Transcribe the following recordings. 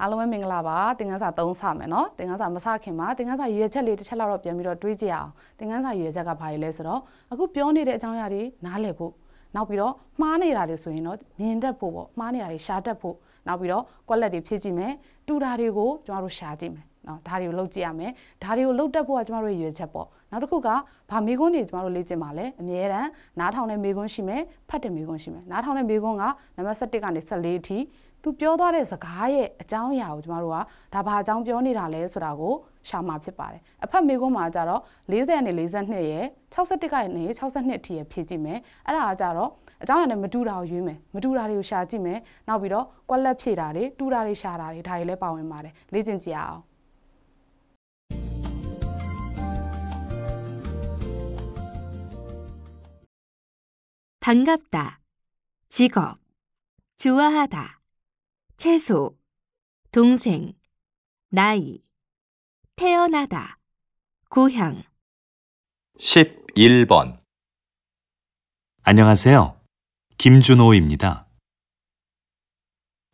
အားလုံးပဲမင်္ဂလာပါသင်ခန်းစာ3ဆမယ်နော်သင်ခန်းစာမဆခင်မှာသင်ခန်းစာရွေချက်လေးတစ်ချက်လောက်တော့ပြန်ပြီးတော့တွေးကြည့်အောင်သင်ခန်းစာရွေချက်ကဘာတွေလဲဆိုတော့အခုပြောနေတဲ့အကြောင်းအရာတွေနားလည်ဖို့နောက်ပြီးတော့မှားနေတာတွေဆိုရင်တော့မြင်တတ်ဖို့ပေါ့မှားနေတာတွေရှားတတ်ဖို့နောက်ပြီးတော့ကွက်လက်တွေဖြည့်ကြည့်မယ်တူတာတွေကိုကျမတို့ရှားကြည့်မယ်နော်ဒါတွေကိုလုပ်ကြည့်ရမယ်ဒါတွေကိုလုပ်တတ်ဖို့ကကျမတို့ရွေချက်ပေါ့နောက်တစ်ခုကဗာမေကွန်းတွေကျမတို့လေ့ကျင့်ပါလေအများရန်နားထောင်တဲ့မေကွန်းရှိမယ်ဖတ်တဲ့မေကွန်းရှိမယ်နားထောင်တဲ့မေကွန်းကနံပါတ်7ကနေ14အထိသူပြောသွားတဲ့စကားရဲ့အကြောင်းအရာကိုကျမတို့ကဒါဘာအကြောင်းပြောနေတာလဲဆိုတာကိုရှာမှာဖြစ်ပါတယ်အဖက်မေကွန်းမှာကြတော့40နဲ့42ရဲ့61ကနေ62အထိရဖြည့်ကြည့်မယ်အဲ့ဒါကကြတော့အကြောင်းအရာနဲ့မတူတာကိုရွေးမယ်မတူတာတွေကိုရှာကြည့်မယ်နောက်ပြီးတော့ကွက်လက်ဖြည့်တာတွေတူတာတွေရှာတာတွေဒါတွေလည်းပါဝင်ပါတယ်လေ့ကျင့်ကြည့်အောင်반갑다직업좋아하다 채소, 동생, 나이, 태어나다, 고향. 11번 안녕하세요. 김준호입니다.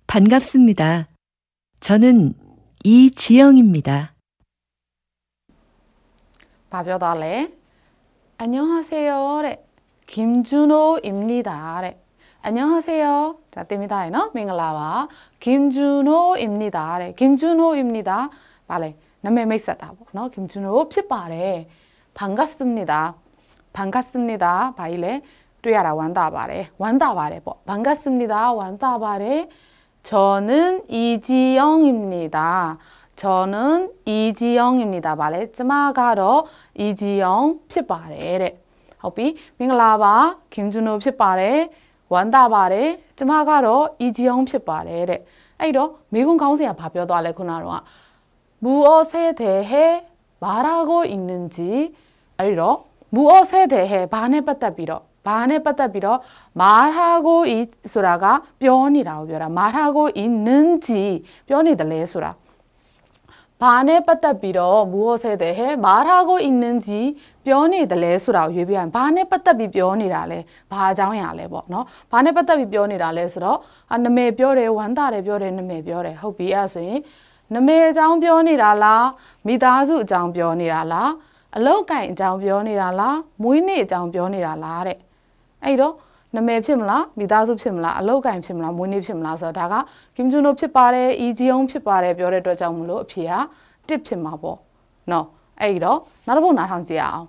반갑습니다. 저는 이지영입니다. 바벼달래. 안녕하세요. 네, 김준호입니다. 네. 안녕하세요. 자, 뜸이다이너 민글라와 김준호입니다. 네, 김준호입니다. 말해. 남매 메이사다. 너 김준호 피바래. 반갑습니다. 반갑습니다. 바일레. 뚜야라 완다 바래. 완다 바래. 뭐? 반갑습니다. 완다 바래. 저는 이지영입니다. 저는 이지영입니다. 말해. 쯔마가로 이지영 피바래. ဟု비민ပ라와 네. 김준호 피ဂလ ဝန်တာပါတယ်ကျမကတော့အီဂျီအောင်ဖြစ်ပါတယ်တဲ့အဲ့တော့မိကွန်းခေါင်းစဉ်ကဘာပြောသွားလဲခုနကတော့မူအောဆဲတဲ့ဟဲဘာရာကိုအင်းနင်ဂျီအဲ့တော့မူအောဆဲတဲ့ဟဲဘာနဲ့ပတ်သက်ပြီးတော့ဘာနဲ့ပတ်သက်ပြီးတော့မာထာကိုဤဆိုတာကပြောနေတာကိုပြောတာမာထာကိုဤနင်းကြီးပြောနေတယ်လဲဆိုတာဘာနဲ့ပတ်သက်ပြီးတော့မူဟောဆဲတဲ့ဟဲမာထာကိုဤနင်းကြီးပြောနေတယ်လဲဆိုတာကိုရွေးပြရင်ဘာနဲ့ပတ်သက်ပြီးပြောနေတာလဲဘာအကြောင်းအရာလဲပေါ့နော်ဘာနဲ့ပတ်သက်ပြီးပြောနေတာလဲဆိုတော့အနမယ်ပြောတယ်ဝမ်းသာတယ်ပြောတယ်နမယ်ပြောတယ်ဟုတ်ပြီအဲ့ဆိုရင်နမယ်အကြောင်းပြောနေတာလားမိသားစုအကြောင်းပြောနေတာလားအလောက်ကင်အကြောင်းပြောနေတာလားမွေးနေ့အကြောင်းပြောနေတာလားတဲ့အဲ့တော့နမယ်ဖြစ်မလားမိသားစုဖြစ်မလားအလောက်ကင်ဖြစ်မလားမွေးနေ့ဖြစ်မလားဆိုတော့ဒါကကင်ဂျွန်နိုဖြစ်ပါတယ်အီဂျီယုံဖြစ်ပါတယ်ပြောတဲ့အတွက်ကြောင့်မလို့အဖြေကတစ်ဖြစ်မှာပေါ့နော်အဲ့ဒီတော့နောက်တစ်ပုဒ်နားထောင်ကြည့်ရအောင်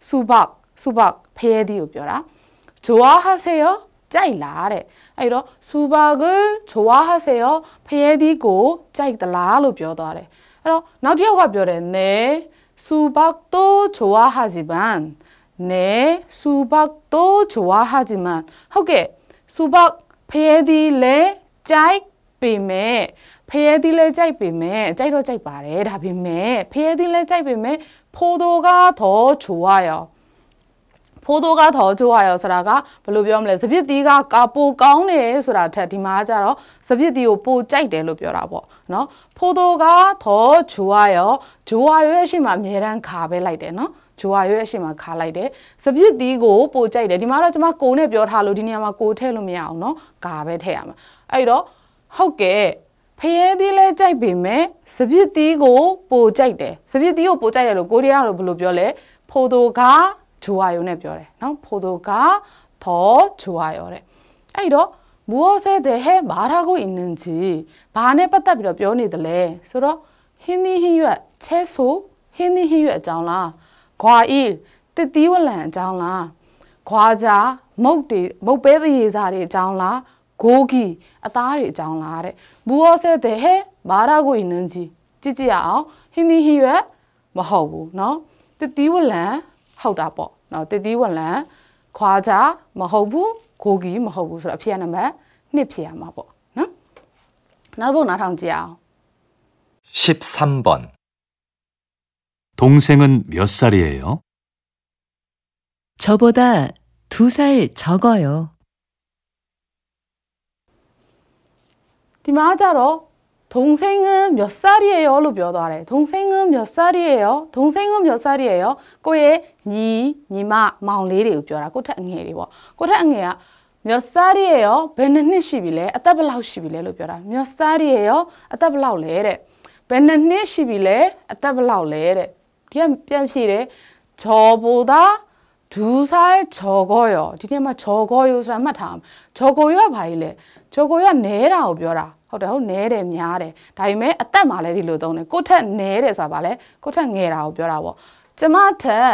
수박수박페디오뼈라좋아하세 요? 짜이라래이러수박을좋아하세 요? 페디고짜이달라로뼈다 래. 이러나디오가뼈 래. 네수박도좋아하지만네수박도좋아하지만허게수박페디레짜이빼매ဖရဲသီးလဲကြိုက်ပေမဲ့ကြိုက်တော့ကြိုက်ပါတယ်ဒါပေမဲ့ဖရဲသီးလဲကြိုက်ပေမဲ့포도가더좋아 요. 포도가더좋아 요. ဆိုတာကဘယ်လိုပြောမလဲစပစ်သီးကကပိုကောင်းတယ်ဆိုတာထက်ဒီမှာကျတော့စပစ်သီးကိုပိုကြိုက်တယ်လို့ပြောတာပေါ့နော်ဖိုတိုက더좋아요좋아요ရဲ့အရှိမအများတန်းခါပဲလိုက်တယ်နော်ဂျွာရွေးအရှိမခါလိုက်တယ်စပစ်သီးကိုပိုကြိုက်တယ်ဒီမှာတော့ကျွန်မကိုနဲ့ပြောထားလို့ဒီနေရာမှာကိုထည့်လို့မရအောင်เนาะကာပဲထည့်ရမှာအဲ့တော့ဟုတ်ကဲ့ဖရဲသီးလဲကြိုက်ပေမဲ့စပစ်သီးကိုပိုကြိုက်တယ်စပစ်သီးကိုပိုကြိုက်တယ်လို့ကိုရီးယားလိုဘယ်လိုပြောလဲဖိုတိုကဂျူဝါယိုနဲ့ပြောတယ်နော်ဖိုတိုကဖောဂျူဝါယိုတဲ့အဲ့တော့무엇에대해말하고있는지ဘာနဲ့ပတ်သက်ပြီးတော့ပြောနေတယ်လဲဆိုတော့ဟင်းသီးဟင်းရွက်ချဲဆိုဟင်းသီးဟင်းရွက်အကြောင်းလားဂွာအီတစ်သီးဝလံအကြောင်းလားခွာကြမုတ်တွေမုတ်ပဲသရေစာတွေအကြောင်းလား 고기, 아, 딸이 장라 래 무엇에 대해 말하고 있는지 찌찌야 힌디 히외 뭐 하고 너 뜨띠월래 하다 봐. 너 뜨띠월래 과자 뭐 하고 고기 뭐 하고 그래 피하는 말 니피야 뭐 봐. 너 나보 나랑지야. 13번 동생은 몇 살이에요? 저보다 두 살 적어요. ဒီမှာကြတော့동생은몇살이에요လို့ပြောသွားတယ်동생은몇살이에요동생은몇살이에요ကိုယ့်ရဲ့ညီညီမမောင်လေးတွေကိုပြောတာကိုထက်အငယ်တွေပေါ့ကိုထက်အငယ်ကမျိုးစားရည်ရောဘယ်နှစ်နှစ်ရှိပြီလဲအသက်ဘယ်လောက်ရှိပြီလဲလို့ပြောတာမျိုးစားရည်ရောအသက်ဘယ်လောက်လဲတဲ့ဘယ်နှစ်နှစ်ရှိပြီလဲအသက်ဘယ်လောက်လဲတဲ့ဒီကပြန်ဖြေတယ်ဂျော်ဘူတာဒူဆိုင်ဂျော်ကိုရောဒီနေ့မှာဂျော်ကိုရောဆိုတာမှတ်ထားအောင်ဂျော်ကိုရောကဘာကြီးလဲဂျော်ကိုရောနဲတာကိုပြောတာဟုတ်တယ်ဟုတ်နဲတယ်များတယ်ဒါပေမဲ့အသက်မှာလည်းဒီလိုသုံးတယ်ကိုထက်နဲတယ်ဆိုတာဗာလဲကိုထက်ငယ်တာကိုပြောတာပေါ့ကျမထက်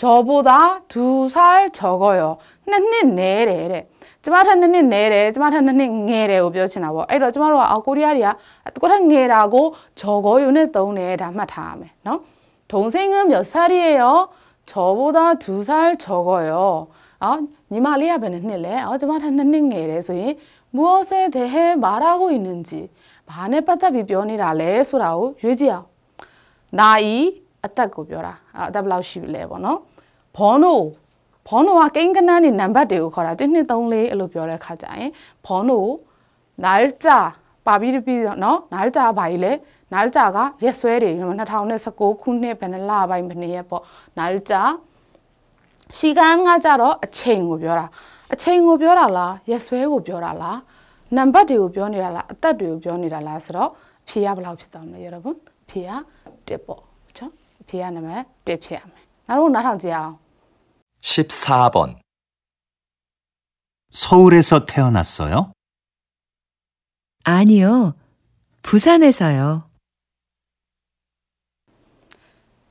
ဂျော်ဘူသာဒူဆိုင်ဂျော်ကောရောနှစ်နှစ်နဲတယ်တဲ့ကျမထက်နှစ်နှစ်နဲတယ်ကျမထက်နှစ်နှစ်ငယ်တယ်ကိုပြောချင်တာပေါ့အဲ့တော့ကျမတို့ကအော်ကိုရီးယားတွေကကိုထက်ငယ်တာကိုဂျော်ကောယူနဲ့သုံးတယ်ဒါမှတ်ထားရမယ်နော်동생은몇살이에요저보다두살적어요အော်ညီမလေးကဘယ်နှစ်လဲအော်ကျမထက်နှစ်နှစ်ငယ်တယ်ဆိုရင်무엇에대해말하고있는지반에빠따비변이라래소라고유지야나이아따고벼라아따블라우시레버너번호번호와깽끈하니남바대고거라뜬니동래일로벼라가자에번호날짜바비르비너날짜바이래날짜가예스웨리그러면2019 9년베넬라바이베네예뭐날짜시간가자로아체인거벼라အချိန်ကိုပြောတာလားရက်ဆွဲကိုပြောတာလားနံပါတ်တွေကိုပြောနေတာလားအသက်တွေကိုပြောနေတာလားဆိုတော့ဖြေရဘယ်လောက်ဖြစ်သွားမလဲ 여러분 ဖြေရ1ပေါ့ချောဖြေရနံပါတ်1ဖြစ်ရမယ်နောက်တော့နားထောင်ကြည့်အောင်14번 서울에서 태어났어요? 아니요. 부산에서요.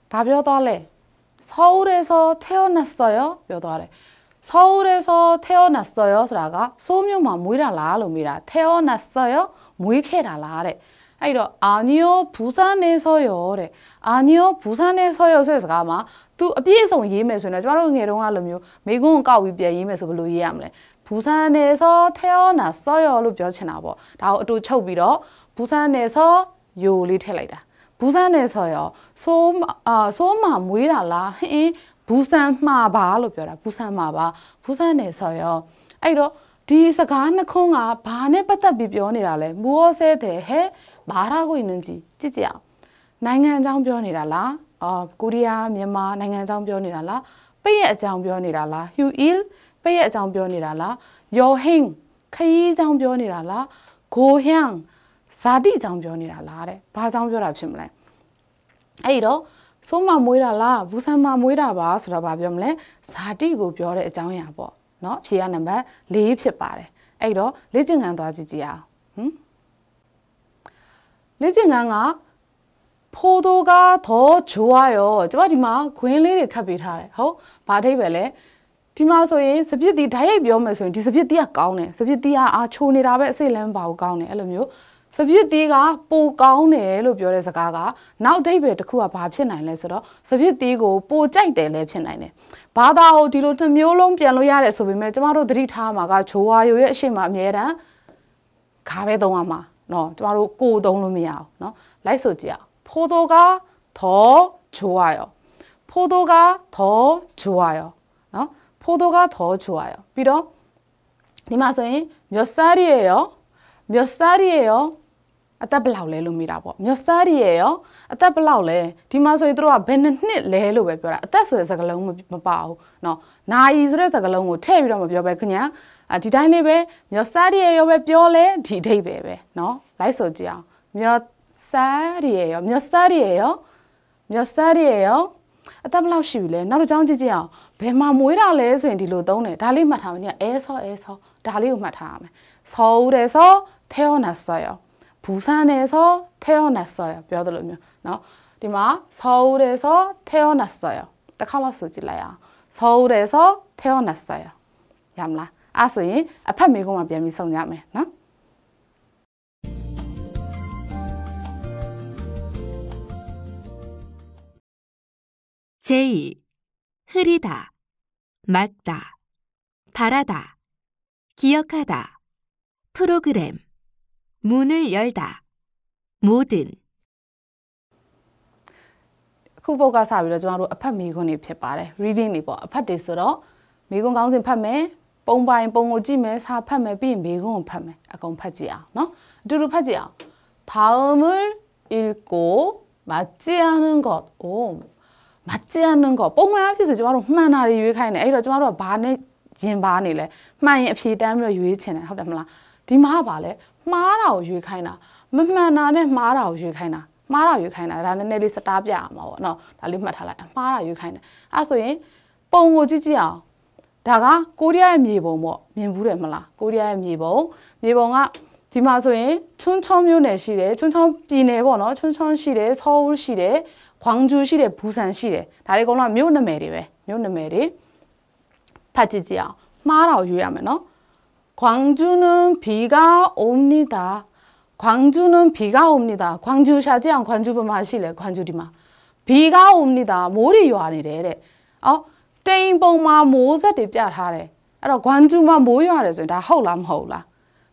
다 벼다래. 서울에서 태어났어요. 벼다래. 서울에서태어났어 요. 라가소묘마모이라라로미라태어났어 요. 모이케라라 래. 아이러아니요부산에서요 래. 아니요부산에서 요. 그래서아마သူအပြည့်အစုံရေးမယ်ဆိုရင်တော့ကျမတို့ငယ်တုန်းကလိုမျိုးမိကုန်းကောက်ပြီးပြန်ရေးမယ်ဆိုဘယ်လိုရေးရမလဲဘူဆန်နေစောထဲောနာစောရောလို့ပြောချင်တာပေါ့ဒါကိုအတူချုပ်ပြီးတော့ဘူဆန်နေစောယိုလေးထည့်လိုက်တာဘူဆန်နေစောရောဆိုးအာဆိုးမမွေးတာလားဟင်းဘူးဆန်းမှာပါလို့ပြောတာဘူးဆန်းမှာပါဘူးဆန်းနေဆိုရောအဲ့တော့ဒီစကားနှခုံးကဘာနဲ့ပတ်သက်ပြီးပြောနေတာလဲမူရောဆဲတယ်ဟဲ့ဘာသာကိုနင်းကြီးကြည့်ကြအောင်နိုင်ငံအကြောင်းပြောနေတာလားအော်ကိုရီးယားမြန်မာနိုင်ငံအကြောင်းပြောနေတာလားပိတ်ရဲ့အကြောင်းပြောနေတာလား Hugh Il ပိတ်ရဲ့အကြောင်းပြောနေတာလား Your Hing ခရီးအကြောင်းပြောနေတာလား Go Hyang ဇာတိအကြောင်းပြောနေတာလားတဲ့ဘာအကြောင်းပြောတာဖြစ်မလဲအဲ့တော့ဆိုးမမွေးတာလားဘူးဆန်မမွေးတာပါဆိုတော့ဗာပြောမလဲဇာတိကိုပြောတဲ့အကြောင်းအရာပေါ့เนาะဖြေရနံပါတ်၄ဖြစ်ပါတယ်အဲ့တော့လေ့ကျင့်ခန်းသွားကြည့်ကြည့်အောင်ဟင်လေ့ကျင့်ခန်းကဖိုးတို့ကတော့ဂျိုးရရောကျမဒီမှာခွင်းလေးတွေခတ်ပေးထားတယ်ဟုတ်ဗာထိပ်ပဲလေဒီမှာဆိုရင်စပစ်တီဓာတ်ရိုက်ပြောမယ်ဆိုရင်ဒီစပစ်တီကကောင်းတယ်စပစ်တီကအာချိုနေတာပဲအစိတ်လမ်းပါဘူးကောင်းတယ်အဲ့လိုမျိုးစပစ်သေးကပိုကောင်းတယ်လို့ပြောတဲ့စကားကနောက်အိဗယ်တစ်ခုကဘာဖြစ်နိုင်လဲဆိုတော့စပစ်သေးကိုပိုကြိုက်တယ်လည်းဖြစ်နိုင်တယ်။ဘာသာကိုဒီလိုနှမျိုးလုံးပြန်လို့ရတယ်ဆိုပေမဲ့ကျမတို့သတိထားမှာကဂျိုဝါယိုရဲ့အရှိမအမြဲတမ်းခါပဲသုံးရမှာနော်ကျမတို့ကိုသုံးလို့မရအောင်နော်လိုက်ဆိုကြည့်အောင်ဖိုးတော်ကသောဂျိုဝါယိုဖိုးတော်ကသောဂျိုဝါယိုနော်ဖိုးတော်ကသောဂျိုဝါယိုပြီးတော့ဒီမှာဆိုရင်မျော်စားရရောမျော်စားရရောအသက်ဘယ်လောက်လဲလို့မိတာပေါ့မျက်စားရည်ရောအသက်ဘယ်လောက်လဲဒီမှာဆိုရင်တို့ကဘယ်နှစ်နှစ်လဲလို့ပဲပြောတာအသက်ဆိုတဲ့စကားလုံးမပါဘူးเนาะနာယီဆိုတဲ့စကားလုံးကိုထည့်ပြီးတော့မပြောပဲခင်ဗျာဒီတိုင်းလေးပဲမျက်စားရည်ရောပဲပြောလဲဒီအဓိပ္ပာယ်ပဲเนาะလိုက်ဆိုကြည့်အောင်မျက်စားရည်ရောမျက်စားရည်ရောမျက်စားရည်ရောအသက်ဘယ်လောက်ရှိပြီလဲနောက်တစ်ကြောင်းကြည့်ကြည့်အောင်ဘယ်မှာမွေးတာလဲဆိုရင်ဒီလိုသုံးတယ်ဒါလေးမှတ်ထားမယ်ညအဲဆောအဲဆောဒါလေးကိုမှတ်ထားရမယ်ဆောဦးတယ်ဆောထဲဟောနာဆောရော 부산에서 태어났어요. 表的人名然后 서울에서 태어났어요. 但看到手机来啊 서울에서 태어났어요. 얌라. 아서인 앞에 미국만 비하면 성냥해. 제2. 흐리다, 막다, 바라다, 기억하다, 프로그램 문을열다모든ခုပုတ်ကစပြီးတော့ကျွန်တော်တို့အဖတ်မိခွန်းတွေဖြစ်ပါတယ် reading တွေပေါ့အဖတ်တွေဆိုတော့မိခွန်းကောင်းစဉ်ဖတ်မယ်ပုံပိုင်ပုံကိုကြည့်မယ်စာဖတ်မယ်ပြီးရင်မိခွန်းကိုဖတ်မယ်အကုန်ဖတ်ကြည့်အောင်เนาะအတူတူဖတ်ကြည့်အောင်다음을읽고맞지않은것오맞지않은것ပုံမှန်အဖြစ်ဆိုကျွန်တော်တို့မှန်တာတွေရွေးခိုင်းတယ်အဲ့တော့ကျွန်တော်တို့ကဘာနဲ့ရင်ပါနေလဲမှန်ရင်အဖြေတန်းပြီးတော့ရွေးချင်တယ်ဟုတ်တယ်မလားဒီမှာကပါလဲမှားတာကိုရွေးခိုင်းတာမမှန်တာနဲ့မှားတာကိုရွေးခိုင်းတာမှားတာရွေးခိုင်းတာဒါနည်းနည်းလေးစတားပြအောင်ပါဗောနော်ဒါလေးမှတ်ထားလိုက်မှားတာရွေးခိုင်းတယ်အဲ့ဆိုရင်ပုံကိုကြည့်ကြည့်အောင်ဒါကကိုရီးယားရဲ့မြေပုံပေါ့မြင်ဘူးတယ်မလားကိုရီးယားရဲ့မြေပုံမြေပုံကဒီမှာဆိုရင်ချွန်းချောင်းမြို့နယ်ရှိတယ်ချွန်းချောင်းပြည်နယ်ပေါ့နော်ချွန်းချောင်းရှိတယ်ဆောဦးရှိတယ်ခွန်ဂျူရှိတယ်ဘူဆန်ရှိတယ်ဒါတွေအကုန်လုံးမြို့နာမည်တွေပဲမြို့နာမည်တွေဖတ်ကြည့်ကြအောင်မှားတာကိုရွေးရမယ်နော်광주는비가옵니 다. 광주는비가옵니 다. 광주샤지양광주보면하실 래? 광주리 마. 비가옵니 다. 모리요한이 래. 어? 땡봉마모자들뼈하 래. အဲ့တော့ Guangzhou မှာမိုးရွာတယ်ဆိုရင်ဒါဟုတ်လားမဟုတ်လား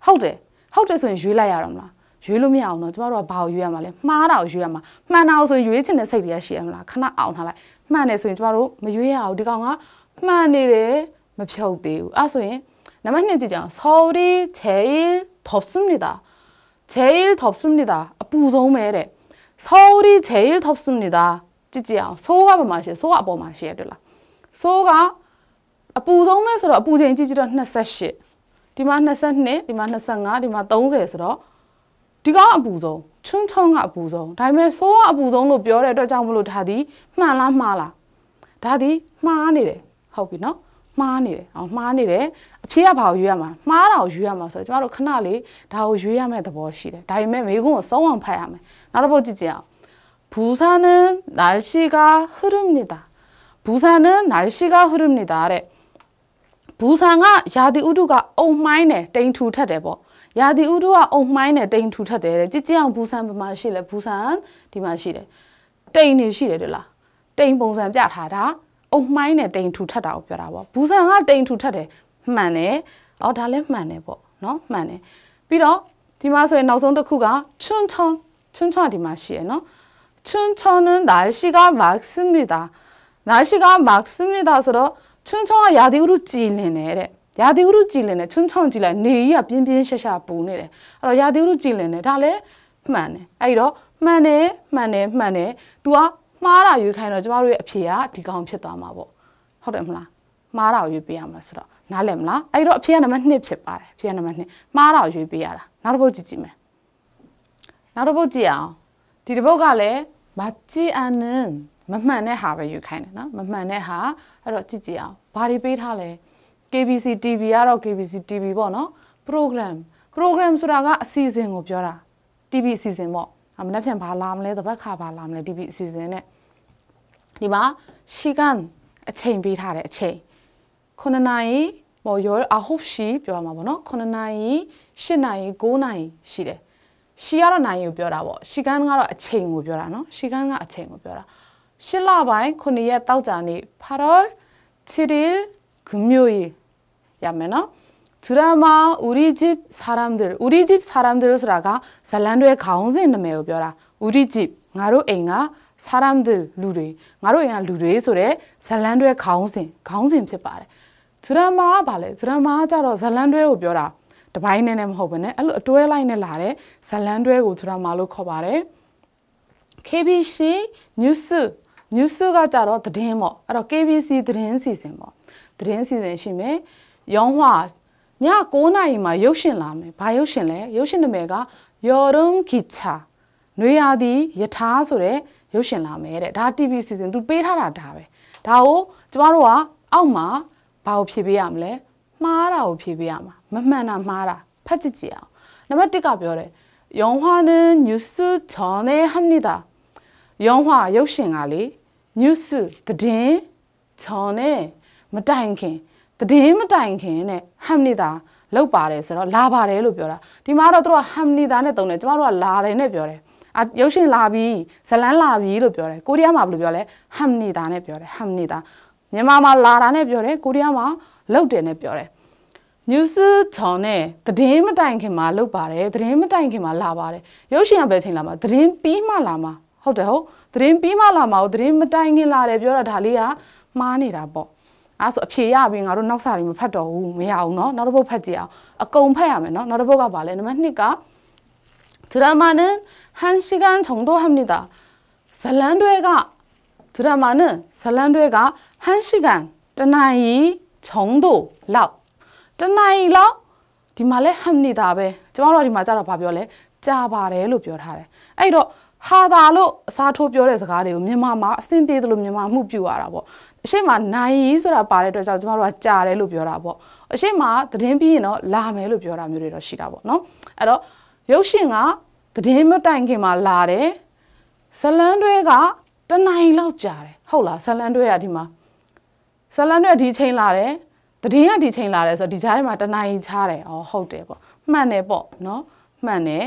ဟုတ်တယ်ဟုတ်တယ်ဆိုရင်ရွေးလိုက်ရတော့မလားရွေးလို့မရအောင်တော့ကျမတို့ကဘာကိုရွေးရမှာလဲမှားတာကိုရွေးရမှာမှန်တာကိုဆိုရင်ရွေးချင်တဲ့စိတ်တွေကရှိရမလားခဏအောင်ထားလိုက်မှန်တယ်ဆိုရင်ကျမတို့မရွေးရအောင်ဒီကောင်ကမှန်နေတယ်မဖြုတ်သေးဘူးအဲ့ဆိုရင်남아있는지점서울이제일덥습니 다. 제일덥습니 다. 아, 부정매 래. 서울이제일덥습니 다. 지지 야. 소가뭐맛이 야? 소가뭐맛이 야? 들 라. 소가 아, 부정매서로 아, 부정지지로 28. 디마 22, 디마 25, 디마30서로ဒီကအပူဆုံးချွန်းချောင်းကအပူဆုံးဒါပေမဲ့ဆိုးကအပူဆုံးလို့ပြောတဲ့အတွက်ကြောင့်မလို့ဒါသည်မှန်လားမှားလားဒါသည်မှားနေတယ်ဟုတ်ပြီနော်မှားနေတယ်အောင်မှားနေတယ်အဖြေကဘာကိုရွေးရမှာမှားတာကိုရွေးရမှာဆိုတော့ကျမတို့ခဏလေးဒါကိုရွေးရမယ့်သဘောရှိတယ်ဒါပေမဲ့မိကုန်းကိုစုံအောင်ဖတ်ရမယ်နောက်တစ်ပုဒ်ကြည့်ကြအောင်ဘူဆာနန်နာရှိကာဟူရမ်နီတာဘူဆာနန်နာရှိကာဟူရမ်နီတာတဲ့ဘူဆန်ကယာတိဥတုကအုံမှိုင်းတယ်တိန်ထူထက်တယ်ပေါ့ရာသီဥတုကအုံမှိုင်းနဲ့တိန်ထူထက်တယ်တဲ့ကြည်ကြည်အောင်ဘူဆန်ပမာရှိလဲဘူဆန်ဒီမှာရှိတယ်တိန်နေရှိတယ်တလားတိန်ပုံစံပြထားတာအုံမှိုင်းနဲ့တိန်ထူထက်တာကိုပြောတာပေါ့ဘူဆန်ကတိန်ထူထက်တယ်မှန်တယ်။အော်ဒါလည်းမှန်တယ်ပေါ့နော်မှန်တယ်။ပြီးတော့ဒီမှာဆိုရင်နောက်ဆုံးတစ်ခုကချွန်းချွန်းချွန်းချွန်းဒီမှာရှိရနော်။ချွန်းချွန်း는날씨가맑습니다။날씨가맑습니다ဆိုတော့ချွန်းချွန်းကရာသီဥတုကြည်လင်တယ်တဲ့။ရာသီဥတုကြည်လင်တယ်ချွန်းချွန်းကြည်လိုက်နေကြီးကပြင်းပြင်းရှက်ရှက်ပူနေတယ်။အဲ့တော့ရာသီဥတုကြည်လင်တယ်ဒါလည်းမှန်တယ်။အဲ့တော့မှန်တယ်မှန်တယ်မှန်တယ်။ तू ကမှားတာရွေးခိုင်းတော့ကျမတို့ရဲ့အဖြေကဒီကောင်ဖြစ်သွားမှာပေါ့။ဟုတ်တယ်မလား။မှားတာကိုရွေးပေးရမှာဆိုတော့နားလည်မလားအဲ့တော့အဖြေကနံပါတ်1ဖြစ်ပါတယ်အဖြေကနံပါတ်1မှားတာကိုရွေးပေးရတာနောက်တစ်ပုတ်ကြည့်ကြည့်မယ်နောက်တစ်ပုတ်ကြည့်အောင်ဒီတစ်ပုတ်ကလည်းမကြည့်အနင်းမမှန်တဲ့ဟာပဲယူခိုင်းတယ်နော်မမှန်တဲ့ဟာအဲ့တော့ကြည့်ကြည့်အောင်ဘာတွေပေးထားလဲ KBC TV ကတော့ KBC TV ပေါ့နော် program program ဆိုတာကအစီအစဉ်ကိုပြောတာ TV အစီအစဉ်ပေါ့မနေ့ပြန်ဘာလာမလဲတပတ်ခါဘာလာမလဲ TV အစီအစဉ်နဲ့ဒီမှာရှီကန်အချိန်ပေးထားတယ်အချိန်9နာရီဟိုရောအဟုတ်ရှိပြောရမှာပေါ့နော်9နာရီ10နာရီ9နာရီရှိတယ်ရှီကတော့နိုင်ကိုပြောတာပေါ့ရှီကန်ကတော့အချိန်ကိုပြောတာနော်ရှီကန်ကအချိန်ကိုပြောတာရှစ်လပိုင်း9ရက်တောက်ကြနေ့ဖာရောချီရီဂမြိုရီရမယ်နော်드라마우리집사람들우리집사람들ဆိုတာကဇလန်တွေခေါင်းစဉ်နာမည်ကိုပြောတာ우리집ငါတို့အိမ်က사람들လူတွေငါတို့အိမ်ကလူတွေဆိုတဲ့ဇလန်တွေခေါင်းစဉ်ခေါင်းစဉ်ဖြစ်ပါတယ်ဇရမာကဘာလဲဇရမာကကြတော့ဇလန်တွဲကိုပြောတာတပိုင်းနဲ့နဲ့မဟုတ်ဘဲနဲ့အဲ့လိုအတွဲလိုက်နဲ့လာတဲ့ဇလန်တွဲကိုဇရမာလို့ခေါ်ပါတယ် KBC News News ကကြတော့သတင်းပေါ့အဲ့တော့ KBC သတင်းစီစဉ်ပေါ့သတင်းစီစဉ်ရှိမယ်ရုံးဟွာည9နာရီမှာရုပ်ရှင်လာမယ်ဘာရုပ်ရှင်လဲရုပ်ရှင်နာမည်ကယောရုံကီချာနွေရာသီယထာဆိုတဲ့ရုပ်ရှင်လာမယ်တဲ့ဒါ TV စီစဉ်သူပေးထားတာဒါပဲဒါကိုကျမတို့ကအောက်မှာဘာကိုဖြေပေးရမလဲမှားတာကိုဖြေပေးရမှာမမှန်တာမှားတာဖတ်ကြည့်ကြည့်အောင်နံပါတ်1ကပြောတယ်영화는뉴스전에합니다영화ရုပ်ရှင်ကလေ news သတင်းဂျွန်နဲ့မတိုင်ခင်သတင်းမတိုင်ခင်နဲ့ဟမ်နီတာလောက်ပါတယ်ဆိုတော့လာပါတယ်လို့ပြောတာဒီမှာတော့သူတို့ကဟမ်နီတာနဲ့တုံတယ်ကျမတို့ကလာတယ်နဲ့ပြောတယ်အရုပ်ရှင်လာပြီဇလန်းလာပြီလို့ပြောတယ်ကိုရီးယားမှာဘယ်လိုပြောလဲဟမ်နီတာနဲ့ပြောတယ်ဟမ်နီတာမြန်မာမှာလာတာနဲ့ပြောတယ်ကိုရီးယားမှာလောက်တယ်နဲ့ပြောတယ် news ထောင်နဲ့သတင်းမတိုင်ခင်မှာလောက်ပါတယ်သတင်းမတိုင်ခင်မှာလာပါတယ်ရုပ်ရှင်ကပဲချိန်လာမှာသတင်းပြီးမှလာမှာဟုတ်တယ်ဟုတ်သတင်းပြီးမှလာမှာကိုသတင်းမတိုင်ခင်လာတယ်ပြောတာဒါလေးကမှားနေတာပေါ့အဲ့ဆိုအဖြေရပြီငါတို့နောက်စာတွေမဖတ်တော့ဘူးမရအောင်เนาะနောက်တစ်ပုတ်ဖတ်ကြည့်အောင်အကုန်ဖတ်ရမယ်เนาะနောက်တစ်ပုတ်ကပါလဲနံပါတ်1က드라마는한시간정도합니다ဇလန်တွဲက드라마는ဇလန်တွဲက1시간တနင်္လာရီ정도လောက်တနင်္လာရီလောက်ဒီမှာလဲ합니다ပဲကျမတို့ဒီမှာကြတော့ဘာပြောလဲကြာပါတယ်လို့ပြောထားတယ်အဲ့တော့ဟာတာလို့အစားထိုးပြောတဲ့စကားတွေကိုမြန်မာမှာအဆင်ပြေတယ်လို့မြန်မာမှုပြုရတာပေါ့အရှိမနိုင်ရီဆိုတာပါတဲ့အတွက်ကြောင့်ကျမတို့ကကြာတယ်လို့ပြောတာပေါ့အရှိမသတင်းပြီးရင်တော့လာမယ်လို့ပြောတာမျိုးတွေတော့ရှိတာပေါ့နော်အဲ့တော့ရုပ်ရှင်ကသတင်းမတိုင်ခင်မှာလာတယ်ဇလန်းတွဲကတနိုင်လောက်ကြာတယ်ဟုတ်လားဇလန်းတွဲကဒီမှာဇလန်တွေကဒီချိန်လာတယ်တရင်ကဒီချိန်လာတယ်ဆိုတော့ဒီကြားထဲမှာတနိုင်ချားတယ်အော်ဟုတ်တယ်ပေါ့မှန်တယ်ပေါ့နော်မှန်တယ်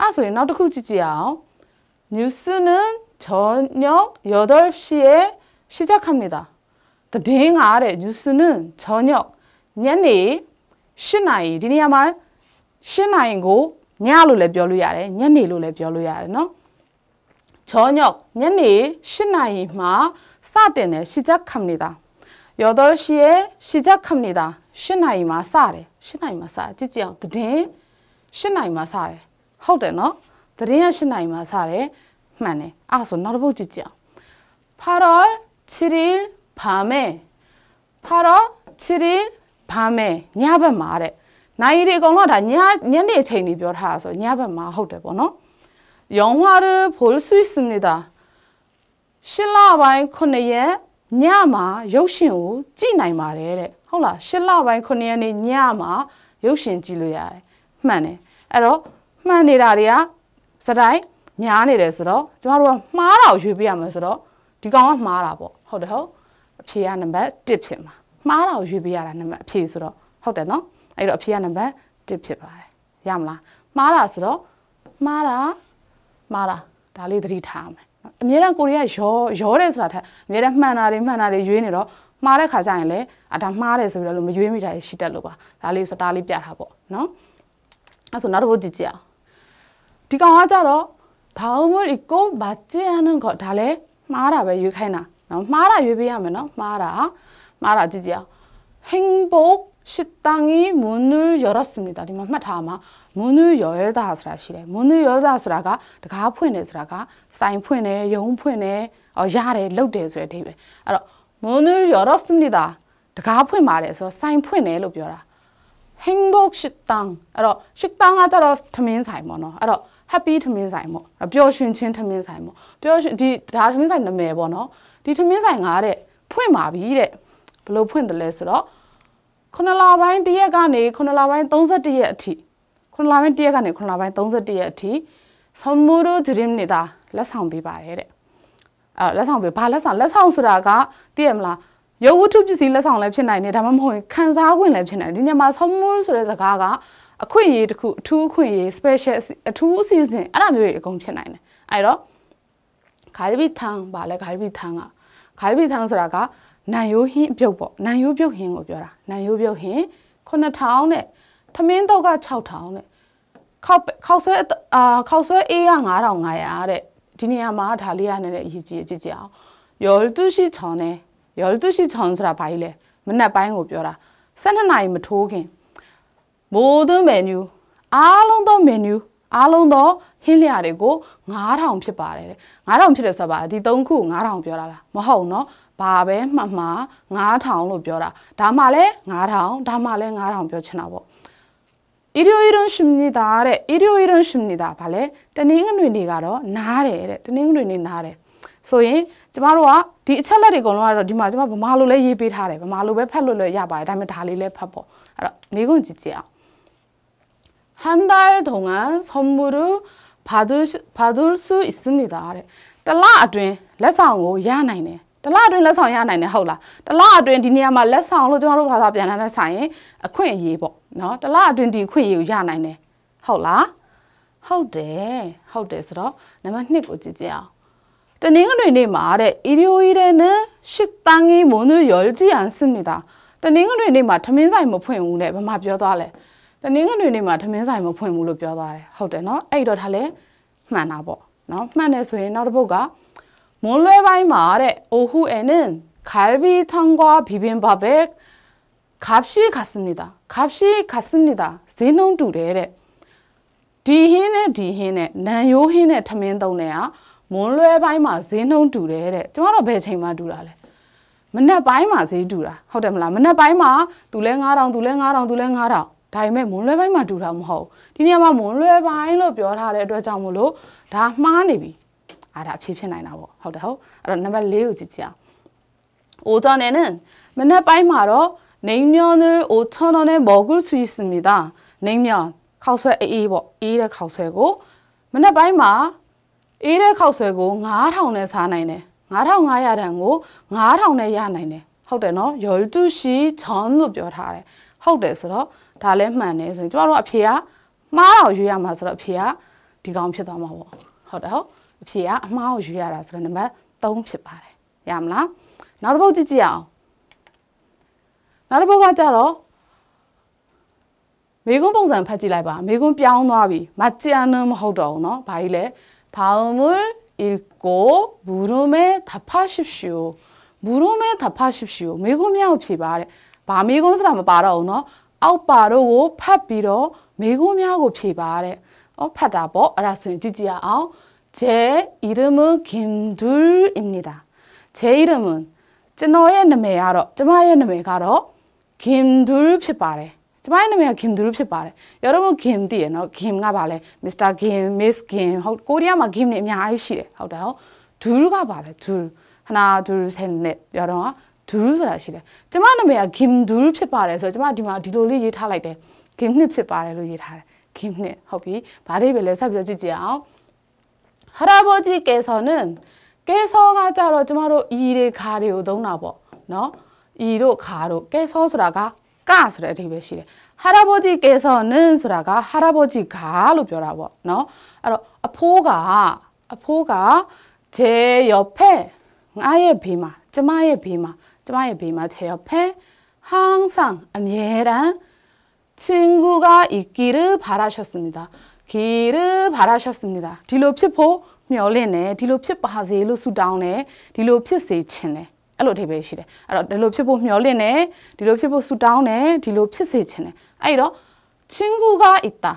အဲ့ဆိုရင်နောက်တစ်ခုကြည့်ကြည့်အောင်뉴스는저녁8시에시작합니 다. 드딩아래뉴스는저녁년이신나이디니야마신나이고냐로래ပြောလို့ရတယ်년이로래ပြောလို့ရတယ်เนาะ저녁년이신나이마사텐에시작합니 다. 여덟 시에 시작합니다. 신나이 마사레. 신나이 마사. 지지요. 드린. 신나이 마사레. ဟုတ် 드린야 나이 마사레. 맞네. 아서 나도 지지요. 8월 7일 밤에 8월 7일 밤에 냐바 말해. 나이 이거는 다 냐, 네 체인이 별하서 냐바 마 하우데 보노. 영화를 볼 수 있습니다. 신라와인 코네의 ညမှာ ရုပ်ရှင်ကိုကြည့်နိုင်ပါတယ်တဲ့ဟုတ်လား၈လပိုင်း9ရက်နေ့ညမှာရုပ်ရှင်ကြည့်လို့ရတယ်မှန်တယ်အဲ့တော့မှန်နေတာတွေကစတိုင်းများနေတယ်ဆိုတော့ကျမတို့ကမှားတာကိုရွေးပြရမယ်ဆိုတော့ဒီကောင်ကမှားတာပေါ့ဟုတ်တယ်ဟုတ်အဖြေကနံပါတ်1ဖြစ်မှာမှားတာကိုရွေးပြရတာနံပါတ်အဖြေဆိုတော့ဟုတ်တယ်နော်အဲ့တော့အဖြေကနံပါတ်1ဖြစ်ပါတယ်ရမလားမှားတာဆိုတော့မှားတာမှားတာဒါလေးသတိထားမယ်အများအားကိုရီးယားရောရောတယ်ဆိုတာထက်အများအားမှန်တာတွေမှန်တာတွေရွေးနေတော့မှားတဲ့ခါကျရင်လည်းအဒါမှားတယ်ဆိုပြီးတော့မရွေးမိတာရှိတတ်လို့ပါဒါလေးစတားလေးပြထားပေါ့နော်အဲ့ဆိုနောက်တစ်ခုကြည့်ကြအောင်ဒီကောင်ကကြတော့ဘာမို့ဒီကိုဘာကျန်နကောဒါလည်းမှားတာပဲရွေးခိုင်းတာနော်မှားတာရွေးပေးရမယ်နော်မှားတာမှားတာကြည့်ကြအောင်ဟင်ဘုတ်식당이문을열었습니다ဒီမှာမှတ်ထားမှာမွန်းနုရောရတာဆိုတာရှိတယ်မွန်းနုရောတာဆိုတာကတကားဖွင့်တယ်ဆိုတာကဆိုင်ဖွင့်တယ်ရုံးဖွင့်တယ်အော်ရတယ်လုတ်တယ်ဆိုတဲ့အဓိပ္ပာယ်အဲ့တော့မွန်းနုရောရစမနီတာတကားဖွင့်ပါတယ်ဆိုတော့ဆိုင်ဖွင့်တယ်လို့ပြောတာ Hingbok Shiktang အဲ့တော့ Shiktang ကကြတော့သမင်းဆိုင်ပေါ့နော်အဲ့တော့ happy ထမင်းဆိုင်ပေါ့ပျော်ရွှင်ခြင်းထမင်းဆိုင်ပေါ့ပျော်ရွှင်ဒီဒါထမင်းဆိုင်နာမည်ပေါ့နော်ဒီထမင်းဆိုင်ကတဲ့ဖွင့်ပါပြီတဲ့ဘယ်လိုဖွင့်တယ်လဲဆိုတော့9လပိုင်း1ရက်ကနေ9လပိုင်း31ရက်အထိခုနှစ်လပိုင်းတရက်ကနေခုနှစ်လပိုင်း31ရက်အထိဆမူရိုဂျရင်းနေတာလက်ဆောင်ပေးပါတယ်တဲ့အဲလက်ဆောင်ပေးဘာလက်ဆောင်လက်ဆောင်ဆိုတာကသိရမလားရုပ်ဝတ္ထုပစ္စည်းလက်ဆောင်လည်းဖြစ်နိုင်တယ်ဒါမှမဟုတ်ခံစားခွင့်လည်းဖြစ်နိုင်တယ်ဒီညမှာဆမူရိုဆိုတဲ့စကားကအခွင့်အရေးတစ်ခုအထူးအခွင့်အရေး special အထူးအစီအစဉ်အဲ့ဒါမျိုးတွေအကုန်ဖြစ်နိုင်တယ်အဲ့တော့ဂါရဘီထန်ဗာလဲဂါရဘီထန်ကဂါရဘီထန်ဆိုတာကနန်ယိုးဟင်းအပြုတ်ပေါ့နန်ယိုးပြုတ်ဟင်းကိုပြောတာနန်ယိုးပြုတ်ဟင်း9000နဲ့ထမင်းတော့က6000နဲ့ခောက်ခောက်ဆွဲအာခောက်ဆွဲ A က9500တဲ့ဒီနေရာမှာဒါလေးရနေတဲ့အရေးကြီးအကြည့်ကြအောင်ယောတုရှိချောင်းနဲ့ယောတုရှိချောင်းဆိုတာဘာကြီးလဲမနက်ပိုင်းကိုပြောတာ12နာရီမထိုးခင်မိုးသွင်း menu အားလုံးသော menu အားလုံးသောဟင်းလျာတွေကို9000ဖြစ်ပါတယ်တဲ့9000ဖြစ်တယ်ဆိုပါဒီ3ခု9000ပြောတာလားမဟုတ်เนาะဘာပဲမှမှ9000လို့ပြောတာဒါမှလည်း9000ဒါမှလည်း9000ပြောချင်တာပေါ့일요일은쉽니 다. 래일요일은쉽니 다. 발 레. 뜨닝은니가로나 래. 래뜨닝은니나 래. ဆိုရင်ကျမတို့ကဒီအချက်လက်တွေအကုန်လုံးကတော့ဒီမှာကျမဗမာလိုလည်းရေးပေးထားတယ်ဗမာလိုပဲဖတ်လို့လည်းရပါတယ်ဒါပေမဲ့ဒါလေးလည်းဖတ်ပေါ့အဲ့တော့မိကုန်ကြည့်ကြအောင်ဟန်ဒယ်ဒုံငန်ဆမ်ဘူရူဘာဒူဘာဒူဆူအစ်စမီဒါတဲ့တလအတွင်းလက်ဆောင်ကိုရနိုင်တယ်တလအတွင်းလက်ဆောင်ရနိုင်တယ်ဟုတ်လားတလအတွင်းဒီနေရာမှာလက်ဆောင်လို့ကျွန်တော်တို့ဘာသာပြန်ထားတဲ့ဆိုင်ရင်အခွင့်အရေးပေါ့နော်တလအတွင်းဒီအခွင့်အရေးကိုရနိုင်တယ်ဟုတ်လားဟုတ်တယ်ဟုတ်တယ်ဆိုတော့နံပါတ်2ကိုကြည့်ကြအောင်တနင်္ဂနွေနေ့မှာတဲ့일요일에는식당이문을열지않습니 다. တနင်္ဂနွေနေ့မှာထမင်းဆိုင်မဖွင့်ဘူးတဲ့ဗမာပြောသွားလဲ။တနင်္ဂနွေနေ့မှာထမင်းဆိုင်မဖွင့်ဘူးလို့ပြောသွားတယ်။ဟုတ်တယ်နော်။အဲ့တော့ဒါလည်းမှန်တာပေါ့။နော်မှန်တယ်ဆိုရင်နောက်တစ်ပုတ်ကမွန်လွဲပိုင်းမှာတဲ့အိုဟူအနန်ခါလ်ဘီထန်ကွာဘီဘင်ဘာဘက်ခပ်ရှိခါစမ်နီတာခပ်ရှိခါစမ်နီတာဈေးနှုန်းတူတယ်တဲ့ဒီဟင်းနဲ့ဒီဟင်းနဲ့နန်ရိုးဟင်းနဲ့ထမင်းသုံးတဲ့ကမွန်လွဲပိုင်းမှာဈေးနှုန်းတူတယ်တဲ့ကျမတို့ဘယ်ချိန်မှတူတာလဲမနက်ပိုင်းမှာဈေးတူတာဟုတ်တယ်မလားမနက်ပိုင်းမှာသူလဲ9000သူလဲ9000သူလဲ9000ဒါပေမဲ့မွန်လွဲပိုင်းမှာတူတာမဟုတ်ဘူးဒီနေရာမှာမွန်လွဲပိုင်းလို့ပြောထားတဲ့အတွက်ကြောင့်မလို့ဒါမှားနေပြီအာဒါအဖြေဖြစ်နိုင်တာပေါ့ဟုတ်တယ်ဟုတ်အဲ့တော့နံပါတ်၄ကိုကြည့်ကြအောင်오전에는맨날빠이마로냉면을5,000원에먹을수있습니다냉면ခေါက်ဆွဲအေးပေါ့အေးတဲ့ခေါက်ဆွဲကိုမနေ့ပိုင်းမှာအေးတဲ့ခေါက်ဆွဲကို9000နဲ့စားနိုင်တယ်9500တန်ကို9000နဲ့ရနိုင်တယ်ဟုတ်တယ်နော်12ရှိချွန်လို့ပြောထားတယ်ဟုတ်တယ်ဆိုတော့ဒါလည်းမှန်တယ်ဆိုရင်ကျမတို့အဖေကမှားတော့ရွေးရမှာဆိုတော့အဖေကဒီကောင်ဖြစ်သွားမှာပေါ့ဟုတ်တယ်ဟုတ်အဖြေကအမှားကိုရွေးရတာဆိုတော့နံပါတ်3ဖြစ်ပါတယ်ရမလားနောက်တစ်ပုတ်ကြည့်ကြည့်အောင်နောက်တစ်ပုတ်ကကြတော့မေကွန်းပုံစံဖတ်ကြည့်လိုက်ပါမေကွန်းပြောင်းသွားပြီမကြံနမဟုတ်တော့ဘူးเนาะဘာကြီးလဲ다음을읽고물음에답하십시오물음에답하십시오မေကွန်းများကိုဖြေပါတဲ့ဘာမေကွန်းဆိုတာမပါတော့ဘူးเนาะအောက်ပါတို့ကိုဖတ်ပြီးတော့မေကွန်းများကိုဖြေပါတဲ့ဩဖတ်တာပေါ့အဲ့ဒါဆိုရင်ကြည့်ကြည့်အောင်제이름은김둘입니 다. 제이름은쯔너의놈의알 어. 쯔마의놈의가로김둘ဖြစ်ပါတယ်.쯔마의놈의김둘ဖြစ်ပါတယ်.여러분김뒤에너김가발레미스터 김, 미스 김. 호코리아마김이အများကြီးရှိတယ်.ဟုတ်တယ်ဟုတ်.둘가발레 둘. 하 나, 둘, 셋, 넷. 여러분둘ဆိုတာရှိတယ်။쯔마놈의김둘ဖြစ်ပါတယ်.그래서쯔마ဒီမှာဒီလိုလေးရေးထားလိုက်တယ်.김နှစ်ဖြစ်ပါတယ်လို့ရေးထားတယ်.김နှစ်ဟုတ်ပြီ။ဘာတွေပဲလဲဆက်ပြီးတော့ကြည့်ကြအောင်။ 할아버지께서는 깨서가자로 좀하로 이리 가리우 동나보 너 이로 가로 깨서수라가 까스레 리베시레 할아버지께서는 수라가 할아버지 가로 벼라보 너 아로 포가 포가 제 옆에 아예 비마 쯔마의 비마 쯔마의 비마 제 옆에 항상 암예란 친구가 있기를 바라셨습니다. ဂေရဘာရရှစနိဒာဒီလိုဖြစ်ဖို့မျှော်လင့်တယ်ဒီလိုဖြစ်ပါစေလို့ဆုတောင်းတယ်ဒီလိုဖြစ်စေချင်တယ်အဲ့လိုအဓိပ္ပာယ်ရှိတယ်အဲ့တော့ဒီလိုဖြစ်ဖို့မျှော်လင့်တယ်ဒီလိုဖြစ်ဖို့ဆုတောင်းတယ်ဒီလိုဖြစ်စေချင်တယ်အဲ့တော့ချင်းကူကအစ်တာ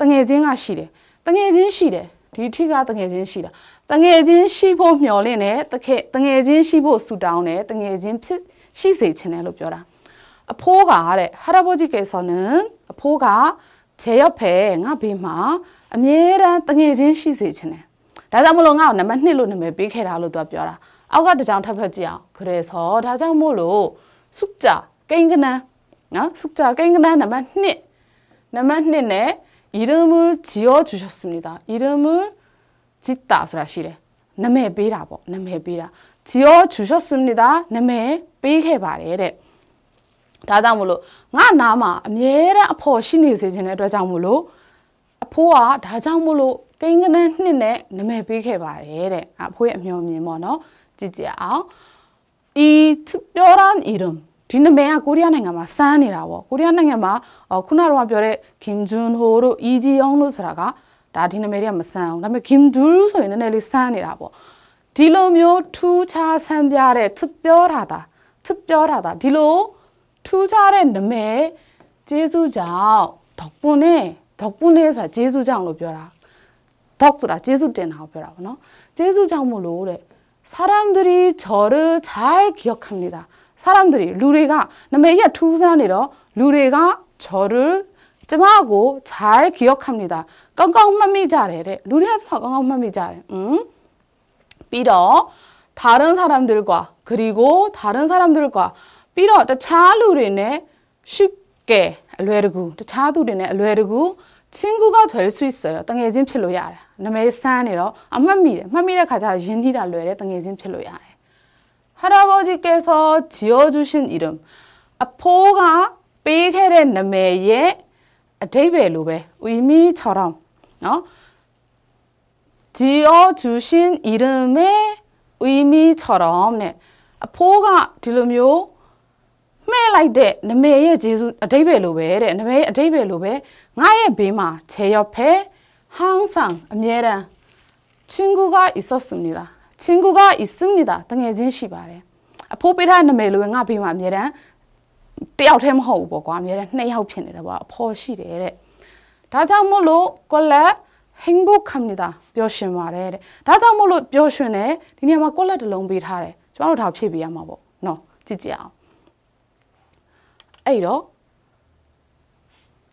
တငယ်ချင်းကရှိတယ်တငယ်ချင်းရှိတယ်ဒီအထိကတငယ်ချင်းရှိတာတငယ်ချင်းရှိဖို့မျှော်လင့်တယ်တခဲတငယ်ချင်းရှိဖို့ဆူတောင်းတယ်တငယ်ချင်းဖြစ်ရှိစေချင်တယ်လို့ပြောတာအဖိုးကတဲ့ဟာရဘိုဂျီကေဆော်နန်အဖိုးကခြေရောက်ဖဲငါဘေးမှာအမြဲတမ်းတငယ်ချင်းရှိစေချင်တယ်ဒါကြောင့်မလို့ငါ့ကိုနံပါတ်1လို့နာမည်ပေးခဲ့တာလို့သူကပြောတာအောက်ကတကြောင်ထပ်ဖက်ကြည့်အောင်ခရဲစောဒါကြောင့်မို့လို့စုကြကိန်းကနန်းနော်စုကြကိန်းကနန်းနံပါတ်1နံပါတ်1နဲ့이름을지어주셨습니다이름을짓다ဆိုတာရှိတယ်နာမည်ပေးတာပေါ့နာမည်ပေးတာ지어주셨습니다နာမည်ပေးခဲ့ပါတယ်တဲ့ဒါကြောင့်မလို့ငါနားမှာအမြဲတမ်းအဖော်ရှိနေစေခြင်းတဲ့အတွက်ကြောင့်မလို့အဖိုးကဒါကြောင့်မလို့ကိန်းကနန်းနှစ်နဲ့နမည်ပေးခဲ့ပါတယ်တဲ့အဖိုးရဲ့အမျှော်မြင်ပေါ့နော်ကြည့်ကြအောင်ဤပြောရန်ဤရမ်ဒီနာမည်ကကိုရီးယားနိုင်ငံမှာစမ်းနေတာပေါ့ကိုရီးယားနိုင်ငံမှာခုနကတော့ပြောတဲ့ Kim Jun Ho တို့ Lee Ji Young တို့ဆိုတာကဒါဒီနာမည်တွေကမစမ်းဘူးဒါပေမဲ့ Kim Du ဆိုရင်နည်းနည်းလေးစမ်းနေတာပေါ့ဒီလိုမျိုးထူးခြားဆန်းပြတဲ့သူပြောတာဒါသူပြောတာဒါဒီလို 투자를놈에 제수자 덕분에 덕분에 해서 제수장으로 벼라 덕수라 제수장으로 벼라 제수장으로 그래 사람들이 저를 잘 기억합니다 사람들이 루레가 남의 야 투자니러 루레가 저를 쯤하고잘 기억합니다 깡깡만미 잘해 루레하지 마 깡깡맘이 잘해 응? 삐러 다른 사람들과 그리고 다른 사람들과 ပြီးတော့တခြားလူတွေနဲ့ရှုကဲအလွယ်တကူတခြားသူတွေနဲ့အလွယ်တကူချင်းကူကထွယ်ဆွိဆိုတော့တငယ်ချင်းဖြစ်လို့ရတယ်နမဲဆန်းနေတော့အမှတ်မိတယ်မှတ်မိတဲ့ခါကျတော့ယဉ်ကြီးတာလွယ်တဲ့တငယ်ချင်းဖြစ်လို့ရတယ်ဟာရာဘောဂျီကဲဆိုဂျီယိုဂျူရှင်ဤရမ်အဖိုးကပေးခဲ့တဲ့နမဲရဲ့အဓိပ္ပာယ်လိုပဲဝီမီ6000နော်ဂျီယိုဂျူရှင်ဤရမ်မဲဝီမီ6000နဲ့အဖိုးကဒီလိုမျိုးမှဲ့လိုက်တဲ့နမေရဲ့ဂျေဇုအတိဘယ်လိုပဲတဲ့နမေရဲ့အတိဘယ်လိုပဲငါရဲ့ဘေးမှာခြေရောက်ဖဲဟောင်းဆောင်အမြဲတမ်းချင်းကူက있었습니다ချင်းကူက있습니다တငယ်ချင်းရှိပါတယ်အဖိုးပေးထားနမေလိုပဲငါဘေးမှာအမြဲတမ်းတယောက်တည်းမဟုတ်ဘူးပေါ့ကွာအများတည်းနှစ်ယောက်ဖြစ်နေတယ်ပေါ့အဖော်ရှိတယ်တဲ့ဒါကြောင့်မို့လို့ကိုလက်ဟင်းဘုခမ်နေတာပျော်ရွှင်ပါတယ်တဲ့ဒါကြောင့်မို့လို့ပျော်ရွှင်တယ်ဒီနေရာမှာကိုလက်တစ်လုံးပေးထားတယ်ကျမတို့ဒါဖြည့်ပေးရမှာပေါ့နော်ကြည့်ကြအောင်အဲ့တော့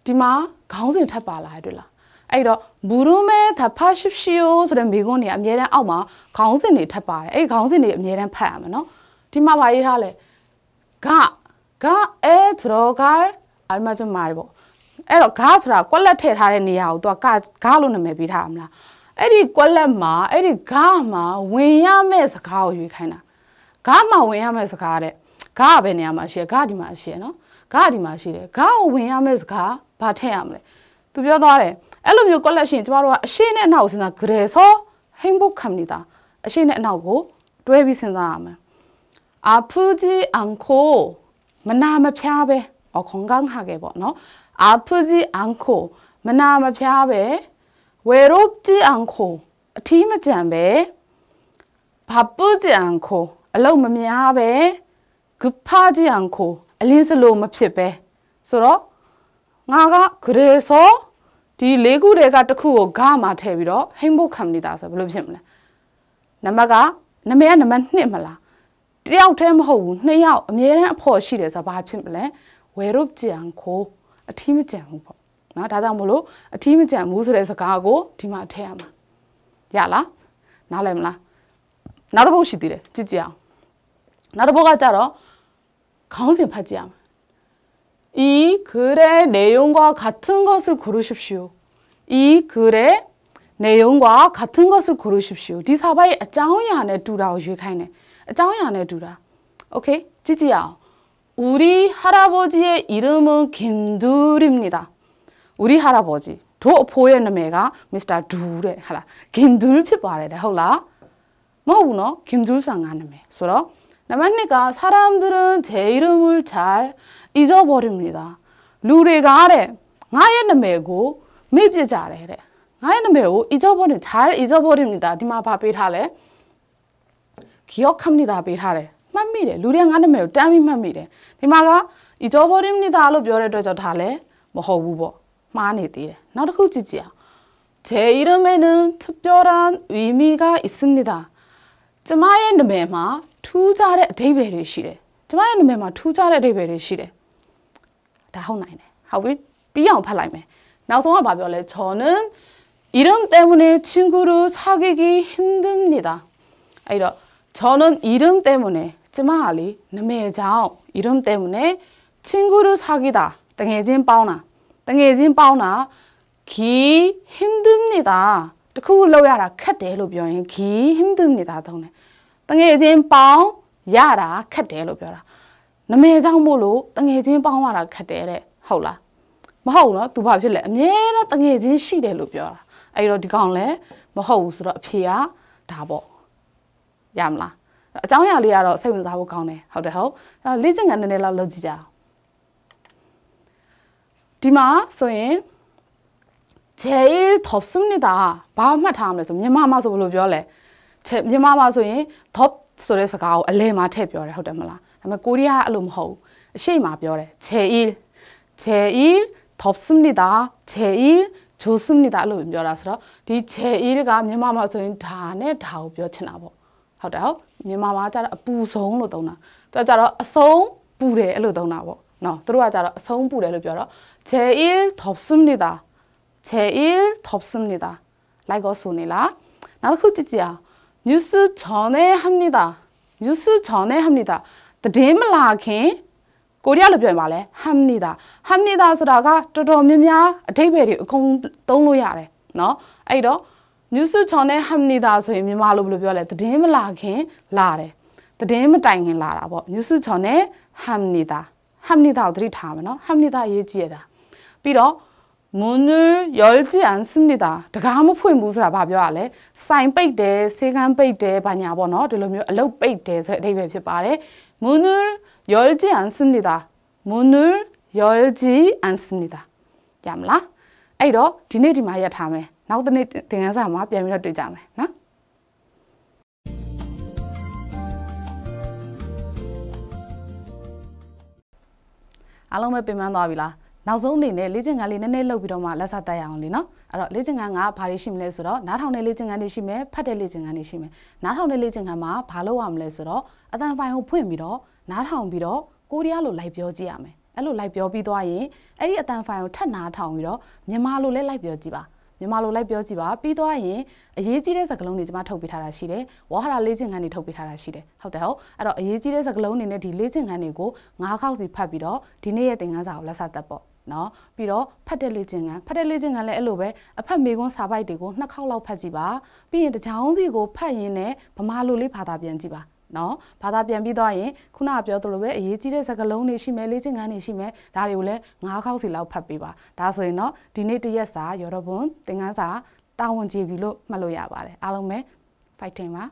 ဒီမှာခေါင်းစဉ်ထပ်ပါလာရတွေ့လားအဲ့တော့ဘူရုမဲသဖရှိရှိယိုဆိုတဲ့မိကွန်းတွေအများတန်းအောက်မှာခေါင်းစဉ်တွေထပ်ပါတယ်အဲ့ခေါင်းစဉ်တွေအများတန်းဖတ်ရမှာနော်ဒီမှာဗာရေးထားလဲဂဂအဲထရောဂါအမကျမာရပေါ့အဲ့တော့ဂါဆိုတာကွက်လက်ထည့်ထားတဲ့နေရာကိုသူကဂါလို့နာမည်ပေးထားမှာလားအဲ့ဒီကွက်လက်မှာအဲ့ဒီဂါမှာဝင်ရမယ့်စကားကိုရွေးခိုင်းတာဂါမှာဝင်ရမယ့်စကားတဲ့ဂါကဘယ်နေရာမှာရှိရဂါဒီမှာရှိရနော်ဂါဒီမှာရှိတယ်ဂါကိုဝင်ရမယ့်စကားဘာထည့်ရမလဲသူပြောသွားတယ်အဲ့လိုမျိုး collection ကျမတို့ကအရှိနဲ့အနောက်ကိုစဉ်းစား grade ဆို handbook company အရှိနဲ့အနောက်ကိုတွဲပြီးစဉ်းစားရမယ်အဖူဂျီအန်ကိုမနာမဖျားပဲအခွန်ကန်းဟာကေပေါ့နော်အဖူဂျီအန်ကိုမနာမဖျားပဲဝေရုပ်ဂျီအန်ကိုအထီးမကြံပဲဘာပူဂျီအန်ကိုအလုံးမများပဲဂူဖာဂျီအန်ကိုအလင်းစလို့မဖြစ်ပဲဆိုတော့ငါကဂရေဆောဒီလေးခုတည်းကတစ်ခုကိုဂါမှာထည့်ပြီးတော့ဟိမ့်ဖို့ခံနေတာဆိုဘယ်လိုဖြစ်မလဲနံပါတ်ကနမရနံပါတ်1မလားတယောက်တည်းမဟုတ်ဘူးနှစ်ယောက်အမြဲတမ်းအဖို့ရှိတယ်ဆိုတော့ဘာဖြစ်မလဲဝဲရုပ်ကြံခိုးအထီးမကြံဘူးပေါ့နော်ဒါကြောင့်မလို့အထီးမကြံဘူးဆိုတဲ့စကားကိုဒီမှာထည့်ရမှာရလားနားလည်မလားနောက်တစ်ပုဒ်ရှိသေးတယ်ကြည့်ကြအောင်နောက်တစ်ပုဒ်ကကြတော့ခေါင်းစဉ်ဖတ်ကြည့်ရမှာ이글의내용과같은것을고르십시오이글의내용과같은것을고르십시오ဒီစာပိုက်အကြောင်းအရာနဲ့တူတာကိုရွေးခိုင်းတယ်အကြောင်းအရာနဲ့တူတာโอเคကြည့်ကြည့်အောင်우리할아버지의이름은김둘입니다우리할아버지တို့အဖိုးရဲ့နာမည်ကမစ္စတာဒူတဲ့ဟာလားဂင်ဒူဖြစ်ပါတယ်တဲ့ဟုတ်လားမဟုတ်ဘူးနော်ဂင်ဒူဆိုတာငါနာမည်ဆိုတော့남았니까사람들은제이름을잘잊어버립니 다. 루레가아래나의남매고맵지잘 해. 나의남매고잊어버린잘잊어버립니 다. 니마바비하래기억합니 다. 비하래맘미래루레가나의남매고땀이맘미래니마가잊어버립니다로별에도저달래뭐허구보많이뛰래나도그지지 야. 제이름에는특별한의미가있습니 다. ကျမရဲ့နာမည်မှာထူးခြားတဲ့အဓိပ္ပာယ်တွေရှိတယ်ကျမရဲ့နာမည်မှာထူးခြားတဲ့အဓိပ္ပာယ်တွေရှိတယ်ဒါဟုတ်နိုင်တယ်ဟုတ်ပြီပြီးအောင်ဖတ်လိုက်မယ်နောက်ဆုံးကဘာပြောလဲ저는이름때문에친구를사귀기힘듭니다အဲ့တော့저는이름때문에ကျမကလေနာမည်ကြောင့်이름때문에친구를사귀다등해진빠우나등해진빠우나기힘듭니다တခုလောက်ရတာခက်တယ်လို့ပြောရင်ခီး힘듭니다သုံးတယ်တငယ်ချင်းပေါင်းရတာခက်တယ်လို့ပြောတာနမဲကြောင့်မို့လို့တငယ်ချင်းပေါင်းရတာခက်တယ်တဲ့ဟုတ်လားမဟုတ်နော် तू ဘာဖြစ်လဲအမြဲတမ်းတငယ်ချင်းရှိတယ်လို့ပြောတာအဲ့တော့ဒီကောင်လည်းမဟုတ်ဘူးဆိုတော့အဖြေကဒါပေါ့ရမလားအကြောင်းအရာလေးကတော့စိတ်ဝင်စားဖို့ကောင်းတယ်ဟုတ်တယ်ဟုတ်လေ့ကျင့်ခန်းနည်းနည်းလောက်လုပ်ကြည့်ကြအောင်ဒီမှာဆိုရင်제일덥습니다ဘာမှတ်ထားမလဲဆိုမြန်မာမှာဆိုဘယ်လိုပြောလဲမြန်မာမှာဆိုရင် top ဆိုတဲ့စကားကိုအလဲမှာထည့်ပြောတယ်ဟုတ်တယ်မလားဒါပေမဲ့ကိုရီးယားအဲ့လိုမဟုတ်ဘူးအရှိမပြောတယ်ချေအီချေအီ top စနိတာချေအီဂျိုးစနိတာအဲ့လိုပြောတာဆိုတော့ဒီချေအီကမြန်မာမှာဆိုရင်ဒါနဲ့ဒါကိုပြောချင်တာပေါ့ဟုတ်တယ်ဟုတ်မြန်မာမှာကျတော့အပူဆုံးလို့သုံးတာသူကကျတော့အဆုံးပူတယ်အဲ့လိုသုံးတာပေါ့နော်သူတို့ကကြတော့အဆုံးပူတယ်လို့ပြောတော့제일덥습니 다. 제일덥습니 다. လိုက်ကိုဆိုနေလားနောက်တစ်ခုကြည့်ကြအောင်뉴스전에합니 다. 뉴스전에합니 다. 드림라킨고리아로ပြောပါလဲ합니 다. 합니다ဆိုတာကတော်တော်များများအဓိပ္ပာယ်တွေအကုန်သုံးလို့ရတယ်เนาะအဲ့တော့ news channel hamnida ဆိုရင်မြန်မာလိုဘယ်လိုပြောလဲသတင်းမလာခင်လာတယ်သတင်းမတိုင်ခင်လာတာပေါ့ news channel hamnida hamnida ကိုသတိထားမယ်เนาะ hamnida ရေးကြည့်ရတာပြီးတော့문을열지않습니 다. တကားမဖွင့်ဘူးဆိုတာဘာပြောရလဲ။စိုင်ပိတ်တယ်၊ဆေးကန်းပိတ်တယ်၊ဘာညာပေါ့နော်။ဒီလိုမျိုးအလုပ်ပိတ်တယ်ဆိုတဲ့အဓိပ္ပာယ်ဖြစ်ပါတယ်။문을열지않습니 다. 문을열지않습니 다. ရမလား။အဲ့တော့ဒီနေ့ဒီမှာရထားမယ်။နောက်တစ်နေ့သင်ခန်းစာမှာပြန်ပြီးတော့တွေ့ကြမယ်နော်။အားလုံးပဲပြင်ပန်းသွားပြီလား။နောက်ဆုံးအနေနဲ့လေ့ကျင့်ခန်းလေးနည်းနည်းလုပ်ပြီးတော့မှလက်စတက်ရအောင်လေနော်အဲ့တော့လေ့ကျင့်ခန်းကဘာတွေရှိမလဲဆိုတော့နားထောင်တဲ့လေ့ကျင့်ခန်းတွေရှိမယ်ဖတ်တဲ့လေ့ကျင့်ခန်းတွေရှိမယ်နားထောင်တဲ့လေ့ကျင့်ခန်းမှာဘာလုပ်ရမလဲဆိုတော့အတန်ဖိုင်ကိုဖွင့်ပြီးတော့နားထောင်ပြီးတော့ကိုရီးယားလိုလိုက်ပြောကြည့်ရမယ်အဲ့လိုလိုက်ပြောပြီးသွားရင်အဲ့ဒီအတန်ဖိုင်ကိုထပ်နားထောင်ပြီးတော့မြန်မာလိုလည်းလိုက်ပြောကြည့်ပါမြန်မာလိုလိုက်ပြောကြည့်ပါပြီးသွားရင်အရေးကြီးတဲ့စကားလုံးတွေကျွန်မထုတ်ပေးထားတာရှိတယ်ဝါဟာရလေ့ကျင့်ခန်းတွေထုတ်ပေးထားတာရှိတယ်ဟုတ်တယ်ဟုတ်အဲ့တော့အရေးကြီးတဲ့စကားလုံးတွေနဲ့ဒီလေ့ကျင့်ခန်းတွေကို၅ခေါက်စီဖတ်ပြီးတော့ဒီနေ့ရဲ့သင်ခန်းစာကိုလက်စသတ်ပေါ့နော်ပြီးတော့ဖတ်တဲ့လေ့ကျင့်ခန်းဖတ်တဲ့လေ့ကျင့်ခန်းလည်းအဲ့လိုပဲအဖတ်မေကွန်းစာပိုက်တွေကိုနှစ်ခေါက်လောက်ဖတ်ကြည့်ပါပြီးရင်တချောင်းစီကိုဖတ်ရင်းနဲ့ဗမာလိုလေးဘာသာပြန်ကြည့်ပါနော်ဘာသာပြန်ပြီးသွားရင်ခုနကပြောသလိုပဲအရေးကြီးတဲ့စကားလုံးတွေရှိမယ်လေ့ကျင့်ခန်းတွေရှိမယ်ဒါတွေကိုလည်း၅ခေါက်စီလောက်ဖတ်ပေးပါဒါဆိုရင်တော့ဒီနေ့တရက်စာရော်တော်ဘွန်သင်ခန်းစာတာဝန်ကျေပြီလို့မှတ်လို့ရပါတယ်အားလုံးပဲ fighting ပါ